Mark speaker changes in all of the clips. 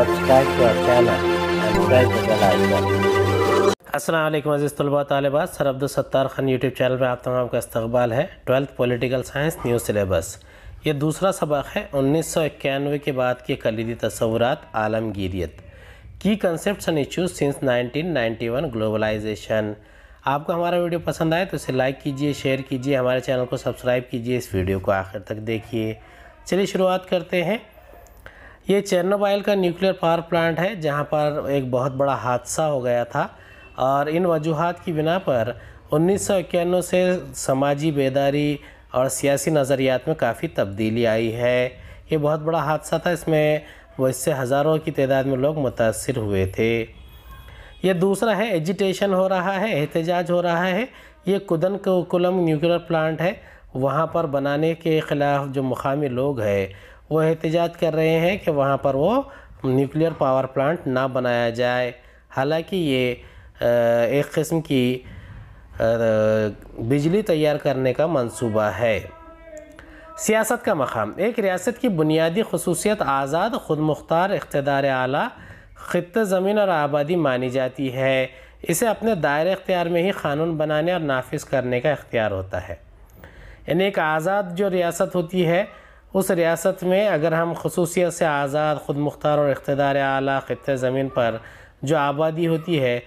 Speaker 1: subscribe to our channel and press the bell icon. Aslam अज़ीज़ तलबा तलबा sir Abdulsattar Khan YouTube channel पर आप तमाम का इस्तबाल है twelfth political science new syllabus ये दूसरा सबक है उन्नीस सौ इक्यानवे के बाद के कलीदी तस्वूर आलमगीरीत की concept and issues since nineteen ninety one globalisation आपको हमारा वीडियो पसंद आए तो इसे लाइक कीजिए शेयर कीजिए हमारे चैनल को सब्सक्राइब कीजिए इस वीडियो को आखिर तक देखिए चलिए शुरुआत करते हैं ये चेर्नोबाइल का न्यूक्लियर पावर प्लांट है जहाँ पर एक बहुत बड़ा हादसा हो गया था और इन वजूहत की बिना पर उन्नीस से समाजी बेदारी और सियासी नज़रियात में काफ़ी तब्दीली आई है ये बहुत बड़ा हादसा था इसमें वो इससे हज़ारों की तादाद में लोग मुतासर हुए थे ये दूसरा है एजिटेशन हो रहा है एहतजाज हो रहा है ये कुदन कुलम न्यूक्लियर प्लांट है वहाँ पर बनाने के ख़िलाफ़ जो मुकामी लोग हैं वो एहतजाज कर रहे हैं कि वहाँ पर वो न्यूक्लियर पावर प्लांट ना बनाया जाए हालांकि ये एक किस्म की बिजली तैयार करने का मंसूबा है सियासत का मकाम एक रियासत की बुनियादी खसूसियत आज़ाद ख़ुद मुख्तार इकतदार आला ख़त ज़मीन और आबादी मानी जाती है इसे अपने दायरे इख्तियार में ही कानून बनाने और नाफिज करने का इख्तियार होता है यानी एक आज़ाद जो रियासत होती है उस रियासत में अगर हम खसूसियत से आज़ाद ख़ुद मुख्तार और इकतदार आला ख़े ज़मीन पर जो आबादी होती है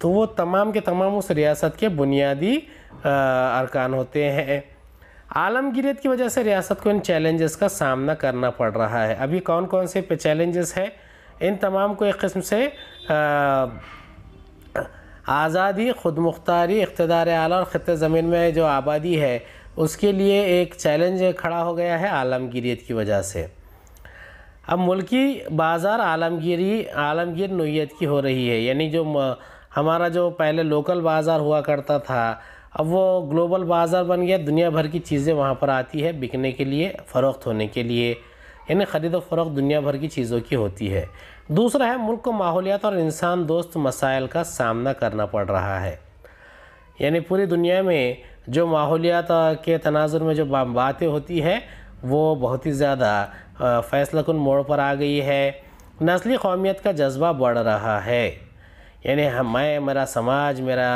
Speaker 1: तो वो तमाम के तमाम उस रियासत के बुनियादी अरकान होते हैं आलमगीरीत की वजह से रियासत को इन चैलेंजेस का सामना करना पड़ रहा है अभी कौन कौन से चैलेंजेस हैं इन तमाम को एक किस्म से आज़ादी ख़ुद मुख्तारी इकतदार आला और ख़े ज़मीन में जो आबादी है उसके लिए एक चैलेंज खड़ा हो गया है आलमगीरीत की वजह से अब मुल्की बाज़ार आलमगीरी आलमगीर नोयत की हो रही है यानी जो हमारा जो पहले लोकल बाज़ार हुआ करता था अब वो ग्लोबल बाज़ार बन गया दुनिया भर की चीज़ें वहाँ पर आती है बिकने के लिए फ़रोख्त होने के लिए यानी ख़रीद फरोख दुनिया भर की चीज़ों की होती है दूसरा है मुल्क को माहौलियात और इंसान दोस्त मसाइल का सामना करना पड़ रहा है यानी पूरी दुनिया में जो माहौलियात के तनाजुर में जो बातें होती है वो बहुत ही ज़्यादा फैसला कन मोड़ पर आ गई है नस्ली कौमियत का जज्बा बढ़ रहा है यानी हम मैं मेरा समाज मेरा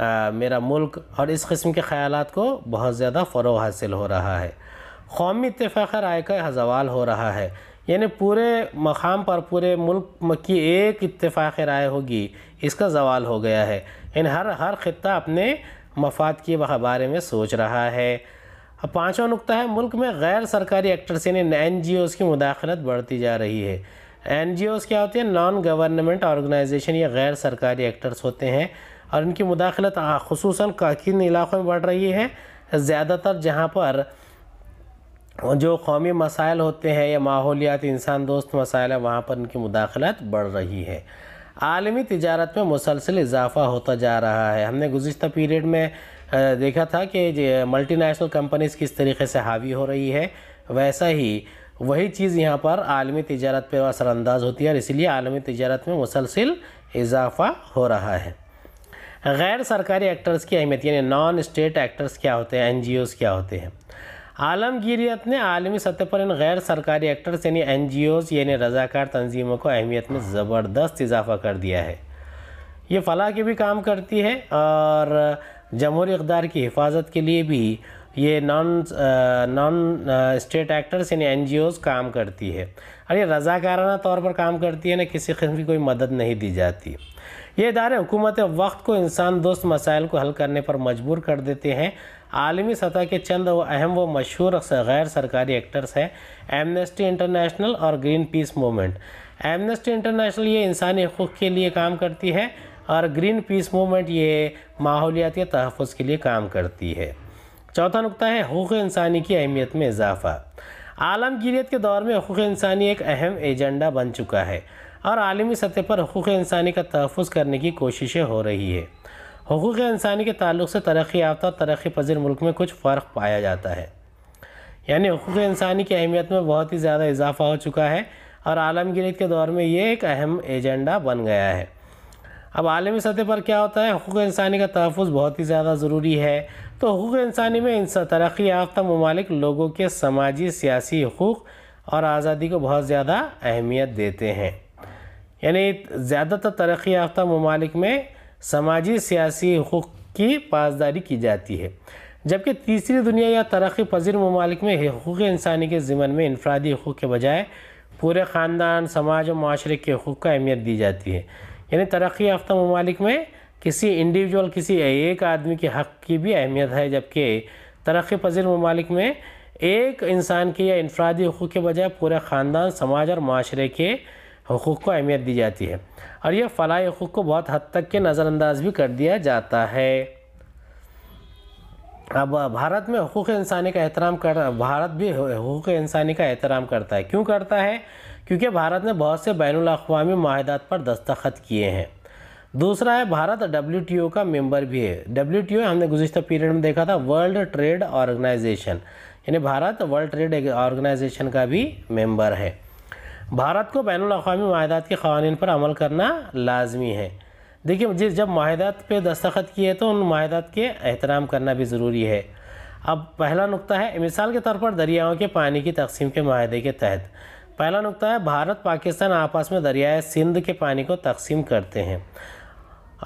Speaker 1: आ, मेरा मुल्क और इस कस्म के ख्याल को बहुत ज़्यादा फ़रो हासिल हो रहा है कौमी इतफ़ाक़ राय का जवाल हो रहा है यानी पूरे मकाम पर पूरे मुल्क की एक इतफ़ाक़ राय होगी इसका जवाल हो गया है यानी हर हर ख़त्ता अपने मफाद के बारे में सोच रहा है अब पाँचवा नुकता है मुल्क में गैर सरकारी एक्टर्स यानी एन जी की मुदाखलत बढ़ती जा रही है एन क्या होती है नॉन गवर्नमेंट ऑर्गेनाइजेशन या गैर सरकारी एक्टर्स होते हैं और इनकी मुदाखलत खसूस किन इलाक़ों में बढ़ रही है ज़्यादातर जहाँ पर जो कौमी मसाइल होते हैं या माहौलियात इंसान दोस्त मसाइल है वहाँ पर इनकी मुदाखलत बढ़ रही है आलमी तजारत में मुसलसल इजाफा होता जा रहा है हमने गुज्त पीरियड में देखा था कि मल्टीनेशनल कंपनीज़ किस तरीके से हावी हो रही है वैसा ही वही चीज़ यहाँ पर आलमी तजारत पर असरानंदाज होती है और इसलिए आलमी तजारत में मुसलसल इजाफा हो रहा है गैर सरकारी एक्टर्स की अहमियत यानी नॉन स्टेट एक्टर्स क्या होते हैं एन क्या होते हैं आलमगीरियत ने आलमी सतह पर इन गैर सरकारी एक्टर्स यानी एन जी ओज़ यानी रज़ाकार तंजीमों को अहमियत में ज़बरदस्त इजाफा कर दिया है ये फलाह के भी काम करती है और जमहूरी इकदार की हिफाजत के लिए भी ये नॉन नॉन स्टेट एक्टर्स यानी एन जी ओज़ काम करती है और ये रज़ाकाराना तौर पर काम करती है ना किसी किस्म की कोई मदद नहीं दी जाती ये इदारे हुकूमत वक्त को इंसान दोस्त मसाइल को हल करने पर मजबूर कर देते हैं आलमी सतह के चंद व अहम व मशहूर गैर सरकारी एक्टर्स हैं एमनेस्टी इंटरनेशनल और Greenpeace movement Amnesty International ये इंसानी हकूक़ के लिए काम करती है और ग्रीन पीस मूवमेंट ये माहौलियाती तहफ़ के लिए काम करती है चौथा नुकता है हकूक़ इंसानी की अहमियत में इजाफ़ा आलमगीरीत के दौर में हकूक़ इंसानी एक अहम एजेंडा बन चुका है और आलमी सतह पर हकूक़ इंसानी का तहफ़ करने की कोशिशें हो रही है हकूक़ इंसानी के तल्ल से तरक् याफ्ता और तरक् पजीर मुल्क में कुछ फ़र्क पाया जाता है यानी हकूक़ इंसानी की अहमियत में बहुत ही ज़्यादा इजाफ़ा हो चुका है और आलमगिरी के दौर में ये एक अहम एजेंडा बन गया है अब आलमी सतह पर क्या होता है हकूक़ इंसानी का तहफ़ बहुत ही ज़्यादा ज़रूरी है तो हकूक़ इंसानी में इंसा तरक् याफ्ता ममालिक लोगों के समाजी सियासी हकूक़ और आज़ादी को बहुत ज़्यादा अहमियत देते हैं यानी ज़्यादातर तरक्की याफ्ता ममालिक में समाजी सियासी हकूक़ की पासदारी की जाती है जबकि तीसरी दुनिया या तरक्की पजीर ममालिक में हकूक़ इंसानी के ज़िमन में इनफरादी हकूक़ के बजाय पूरे ख़ानदान समाज और माशरे के हकूक़ का अहमियत दी जाती है यानी तरक्की याफ्ता ममालिक में किसी इंडिविजुअल किसी एक आदमी के हक़ की भी अहमियत है जबकि तरक्की पजीर ममालिक में एक इंसान के या इनफरादी हकूक़ के बजाय पूरे ख़ानदान समाज और माशरे के हकूक़ को अहमियत दी जाती है और यह फ़लाई हकूक़ को बहुत हद तक के नज़रअंदाज भी कर दिया जाता है अब भारत में हकूक़ इंसानी का एहतराम कर भारत भी हकूक़ इंसानी का एहतराम करता है क्यों करता है क्योंकि भारत ने बहुत से बैन अवी माहदात पर दस्तखत किए हैं दूसरा है भारत डब्ल्यू का मेंबर भी है डब्ल्यू हमने गुजशत पीरियड में देखा था वर्ल्ड ट्रेड ऑर्गेनाइजेशन यानी भारत वर्ल्ड ट्रेड ऑर्गेनाइजेशन का भी मेंबर है भारत को बैन अवी माहदात के कवानीन पर अमल करना लाजमी है देखिए जिस जब माहदात पे दस्तखत किए तो उन माहदात के एहतराम करना भी ज़रूरी है अब पहला नुकता है मिसाल के तौर पर दरियाओं के पानी की तकसीम के माहदे के तहत पहला नुकता है भारत पाकिस्तान आपस में दरियाए सिंध के पानी को तकसीम करते हैं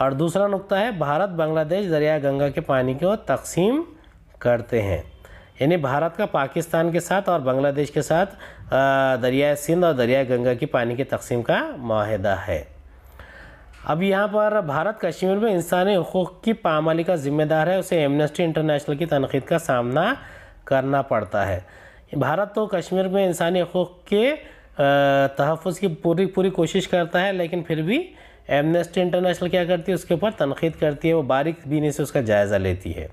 Speaker 1: और दूसरा नुकता है भारत बांग्लादेश दरिया गंगा के पानी को तकसीम करते हैं यानी भारत का पाकिस्तान के साथ और बांग्लादेश के साथ दरियाए सिंध और दरियाए गंगा की पानी की तकसीम का माहदा है अब यहाँ पर भारत कश्मीर में इंसानी हकूक़ की पामाली का ज़िम्मेदार है उसे एमनेस्टी इंटरनेशनल की तनकीद का सामना करना पड़ता है भारत तो कश्मीर में इंसानी हकूक़ के तहफ़ की पूरी पूरी कोशिश करता है लेकिन फिर भी एमनेस्टी इंटरनेशनल क्या करती है उसके ऊपर तनकीद करती है वो बारिक बीनी से उसका जायज़ा लेती है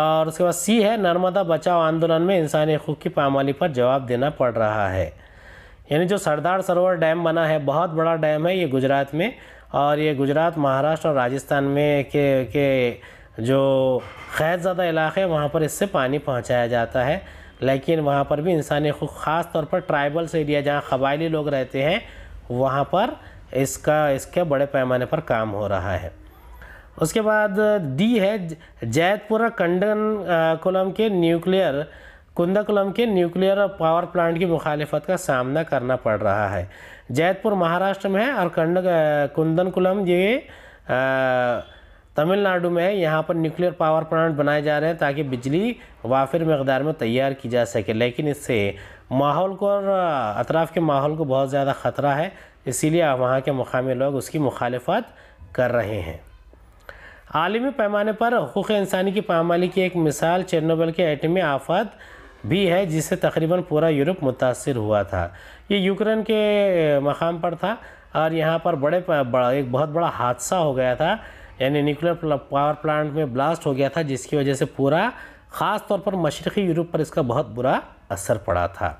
Speaker 1: और उसके बाद सी है नर्मदा बचाओ आंदोलन में इंसानी हकूक़ की पामाली पर जवाब देना पड़ रहा है यानी जो सरदार सरोवर डैम बना है बहुत बड़ा डैम है ये गुजरात में और ये गुजरात महाराष्ट्र और राजस्थान में के के जो खैर ज़्यादा इलाके वहाँ पर इससे पानी पहुँचाया जाता है लेकिन वहाँ पर भी इंसानी हकूक़ ख़ास तौर पर ट्राइबल्स एरिया जहाँ कबायली लोग रहते हैं वहाँ पर इसका इसके बड़े पैमाने पर काम हो रहा है उसके बाद डी है जैतपुरा कंडन कोलम के न्यूक्लियर कुंदकुलम के न्यूक्लियर पावर प्लांट की मुखालफत का सामना करना पड़ रहा है जैतपुर महाराष्ट्र में है और कंड कुंदनकुलम ये तमिलनाडु में है यहाँ पर न्यूक्लियर पावर प्लांट बनाए जा रहे हैं ताकि बिजली वाफिर मकदार में तैयार की जा सके लेकिन इससे माहौल को और अतराफ़ के माहौल को बहुत ज़्यादा ख़तरा है इसीलिए वहाँ के मुकामी लोग उसकी मुखालफत कर रहे हैं आलमी पैमाने पर हकूक़ इंसानी की पामाली की एक मिसाल चेनोबल के एटमी आफात भी है जिससे तकरीबन पूरा यूरोप मुतासर हुआ था ये यूक्रेन के मकाम पर था और यहाँ पर बड़े बड़ा एक बहुत बड़ा हादसा हो गया था यानी न्यूक्लियर पावर प्लांट में ब्लास्ट हो गया था जिसकी वजह से पूरा ख़ास तौर पर मशरक़ी यूरोप पर इसका बहुत बुरा असर पड़ा था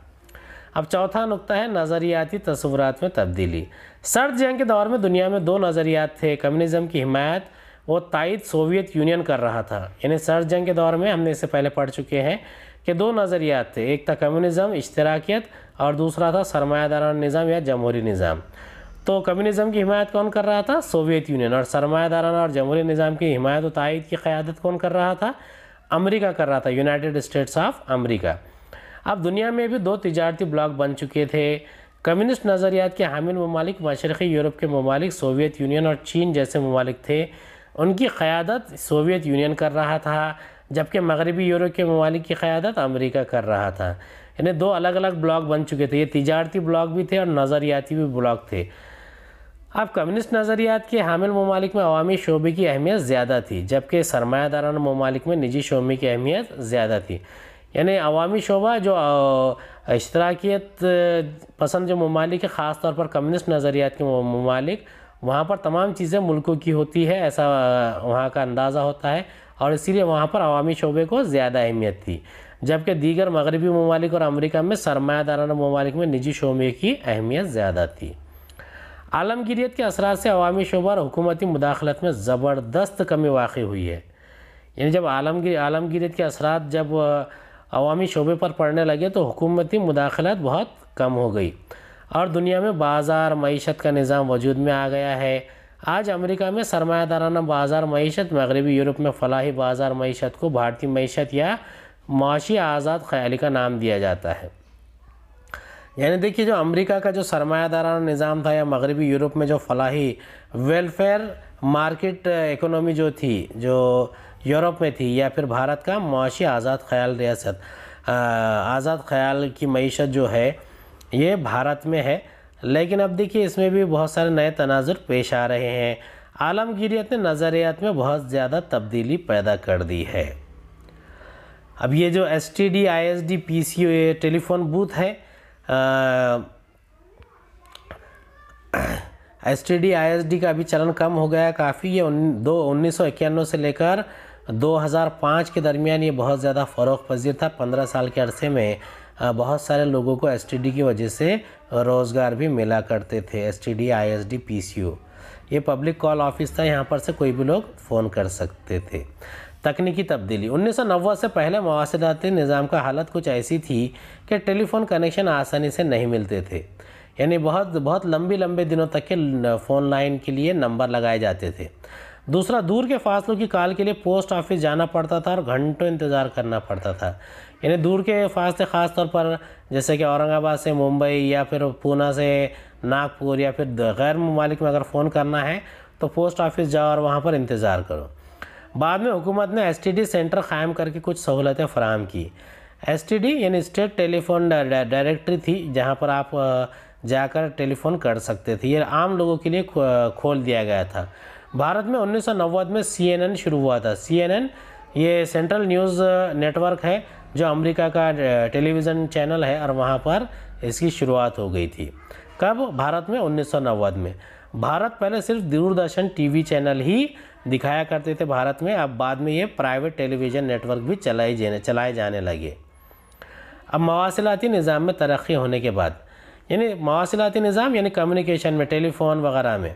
Speaker 1: अब चौथा नुकता है नज़रियाती तस्वरत में तब्दीली सर्द जंग के दौर में दुनिया में दो नज़रियात थे कम्युनिज़म की हिमायत वो ताइद सोवियत यूनियन कर रहा था यानी सर्ज जंग के दौर में हमने इससे पहले पढ़ चुके हैं कि दो नज़रियात थे एक था कम्युनिज़म इश्तराकियत और दूसरा था सरमायादाराना निज़ाम या जमहूरी निज़ाम तो कम्युनिज़म की हिमायत कौन कर रहा था सोवियत यूनियन और सरमायादाराना और जमहूरी निज़ाम की हिमायत व ताइद की क़्यादत कौन कर रहा था अमरीका कर रहा था यूनाइटेड स्टेट्स ऑफ अमरीका अब दुनिया में भी दो तजारती ब्लॉक बन चुके थे कम्युनिस्ट नज़रियात के हामिल ममालिक मशरक़ी यूरोप के ममालिक सोवियत यूनियन और चीन जैसे ममालिक थे उनकी क़्यादत सोवियत यूनियन कर रहा था जबकि मगरबी यूरोप के ममालिक की क़्यादत अमेरिका कर रहा था यानी दो अलग अलग ब्लॉक बन चुके थे ये तजारती ब्लॉक भी थे और नज़रियाती भी ब्लॉक थे अब कम्युनिस्ट नज़रियात के हामिल ममालिक में अवमी शोबे की अहमियत ज़्यादा थी जबकि सरमायादारान ममालिक में निजी शोबे की अहमियत ज़्यादा थी यानी अवमी शोबा जो इश्तराकियत पसंद जो ममालिक ख़ास तौर पर कम्युनिस्ट नज़रियात के ममालिक वहाँ पर तमाम चीज़ें मुल्कों की होती है ऐसा वहाँ का अंदाज़ा होता है और इसीलिए वहाँ पर अवामी शोबे को ज़्यादा अहमियत थी जबकि दीगर मगरबी ममालिक और अमेरिका में सरमायादाराना ममालिक में निजी शोबे की अहमियत ज़्यादा थी आलमगीरीत के असरा से अवामी शोबा और हुकूमती मुदाखलत में ज़बरदस्त कमी वाक़ हुई है यानी जब आलमगी आलमगीरीत के असरा जब अवामी शोबे पर पड़ने लगे तो हुकूमती मुदाखलत बहुत कम हो गई और दुनिया में बाज़ार मीशत का निज़ाम वजूद में आ गया है आज अमेरिका में सरमायादाराना बाज़ार मीशत मगरबी यूरोप में फलाही बाज़ार मीशत को भारतीय मीशत या माशी आज़ाद ख्याली का नाम दिया जाता है यानी देखिए जो अमेरिका का जो सरमायादाराना निज़ाम था या मगरबी यूरोप में जो फलाही वेलफेयर मार्केट इकोनॉमी जो थी जो यूरोप में थी या फिर भारत का माशी आज़ाद ख्याल रियासत आज़ाद ख्याल की मीशत जो है ये भारत में है लेकिन अब देखिए इसमें भी बहुत सारे नए तनाजुर पेश आ रहे हैं आलमगीरियत ने नज़रियात में बहुत ज़्यादा तब्दीली पैदा कर दी है अब ये जो S T D I S D P C O telephone booth है S T D I S D का अभी चलन कम हो गया काफ़ी ये उन, दो उन्नीस सौ इक्यानवे से लेकर 2005 के दरमियान ये बहुत ज़्यादा फ़रोग पजीर था 15 साल के अरसे में बहुत सारे लोगों को एस की वजह से रोज़गार भी मिला करते थे S T D I S D P C ये पब्लिक कॉल ऑफिस था यहाँ पर से कोई भी लोग फ़ोन कर सकते थे तकनीकी तब्दीली उन्नीस से पहले मवासदाती निज़ाम का हालत कुछ ऐसी थी कि टेलीफ़ोन कनेक्शन आसानी से नहीं मिलते थे यानी बहुत बहुत लंबे लंबे दिनों तक के फ़ोन लाइन के लिए नंबर लगाए जाते थे दूसरा दूर के फासलों की कॉल के लिए पोस्ट ऑफिस जाना पड़ता था और घंटों इंतज़ार करना पड़ता था यानी दूर के फास्ते ख़ास तौर पर जैसे कि औरंगाबाद से मुंबई या फिर पूना से नागपुर या फिर गैर ममालिक में अगर फ़ोन करना है तो पोस्ट ऑफिस जाओ और वहाँ पर इंतज़ार करो बाद में हुकूमत ने एस सेंटर क़ायम करके कुछ सहूलतें फ़राहम की एस यानी स्टेट टेलीफोन डायरेक्टरी थी जहाँ पर आप जाकर टेलीफोन कर सकते थे ये आम लोगों के लिए खोल दिया गया था भारत में उन्नीस में सी शुरू हुआ था सी ये सेंट्रल न्यूज़ नेटवर्क है जो अमेरिका का टेलीविज़न चैनल है और वहाँ पर इसकी शुरुआत हो गई थी कब भारत में उन्नीस में भारत पहले सिर्फ दूरदर्शन टीवी चैनल ही दिखाया करते थे भारत में अब बाद में ये प्राइवेट टेलीविज़न नेटवर्क भी चलाए जाने चलाए जाने लगे अब मवासिलती निज़ाम में तरक्की होने के बाद यानी मवासिलती निज़ाम यानी कम्युनिकेशन में टेलीफ़ोन वगैरह में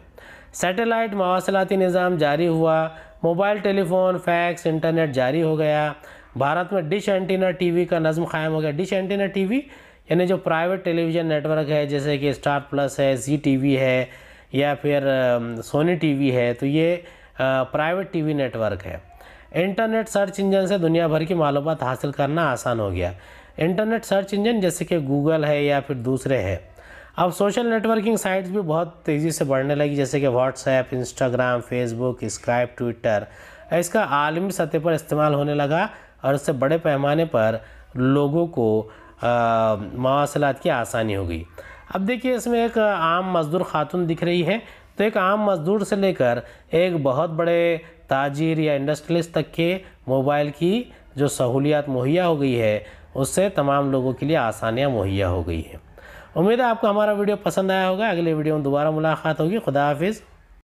Speaker 1: सैटेलाइट मवासिलती निज़ाम जारी हुआ मोबाइल टेलीफ़ोन फैक्स इंटरनेट जारी हो गया भारत में डिश एंटीना टीवी का नज़म क़ायम हो गया डिश एंटीना टीवी यानी जो प्राइवेट टेलीविज़न नेटवर्क है जैसे कि स्टार प्लस है जी टीवी है या फिर सोनी टीवी है तो ये प्राइवेट टीवी नेटवर्क है इंटरनेट सर्च इंजन से दुनिया भर की मालूम हासिल करना आसान हो गया इंटरनेट सर्च इंजन जैसे कि गूगल है या फिर दूसरे हैं अब सोशल नेटवर्किंग साइट्स भी बहुत तेज़ी से बढ़ने लगी जैसे कि WhatsApp Instagram Facebook Skype Twitter इसका आलमी सतह पर इस्तेमाल होने लगा और उससे बड़े पैमाने पर लोगों को मवासलात की आसानी होगी अब देखिए इसमें एक आम मज़दूर खातून दिख रही है तो एक आम मज़दूर से लेकर एक बहुत बड़े ताजिर या इंडस्ट्रियलिस्ट तक के मोबाइल की जो सहूलियात मुहैया हो गई है उससे तमाम लोगों के लिए आसानियाँ मुहैया हो गई हैं उम्मीद है आपको हमारा वीडियो पसंद आया होगा अगले वीडियो में दोबारा मुलाकात होगी खुदा हाफिज़